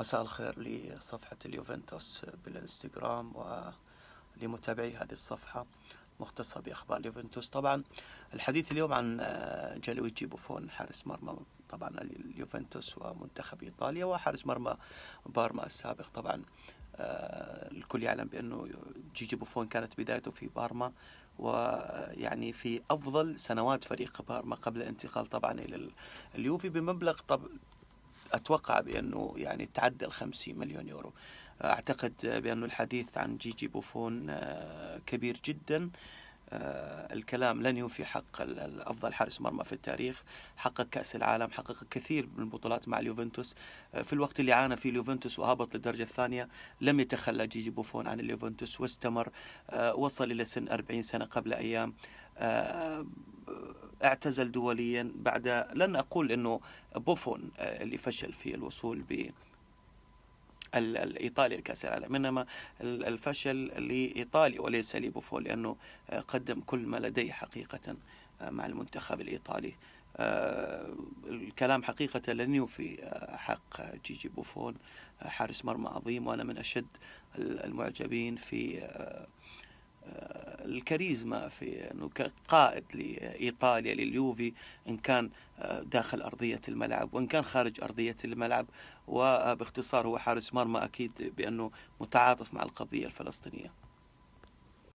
مساء الخير لصفحة اليوفنتوس بالانستغرام ولمتابعي هذه الصفحة مختصة بأخبار اليوفنتوس طبعا الحديث اليوم عن آه، جالويجي بوفون حارس مرمى طبعا اليوفنتوس ومنتخب إيطاليا وحارس مرمى بارما السابق طبعا آه، الكل يعلم بأنه جيجي بوفون كانت بدايته في بارما ويعني في أفضل سنوات فريق بارما قبل الانتقال طبعا إلى اليوفي بمبلغ طب اتوقع بانه يعني تعدى ال 50 مليون يورو آه، اعتقد بانه الحديث عن جيجي جي بوفون آه، كبير جدا آه، الكلام لن يوفي حق افضل حارس مرمى في التاريخ حقق كاس العالم حقق كثير من البطولات مع اليوفنتوس في الوقت اللي عانى فيه اليوفنتوس وهبط للدرجه الثانيه لم يتخلى جيجي بوفون عن اليوفنتوس واستمر وصل الى سن 40 سنه قبل ايام اعتزل دوليا بعد لن أقول أنه بوفون آه، اللي فشل في الوصول ب الايطالي لكاس العالم انما الفشل لايطاليا وليس لبوفون لانه آه، قدم كل ما لديه حقيقه آه، مع المنتخب الايطالي الكلام حقيقة لن يوفي حق جيجي بوفون حارس مرمى عظيم وأنا من أشد المعجبين في الكاريزما في انه كقائد لايطاليا لليوفي ان كان آه، داخل ارضيه الملعب وان كان خارج ارضيه الملعب وباختصار هو حارس مرمى اكيد بانه متعاطف مع القضيه الفلسطينيه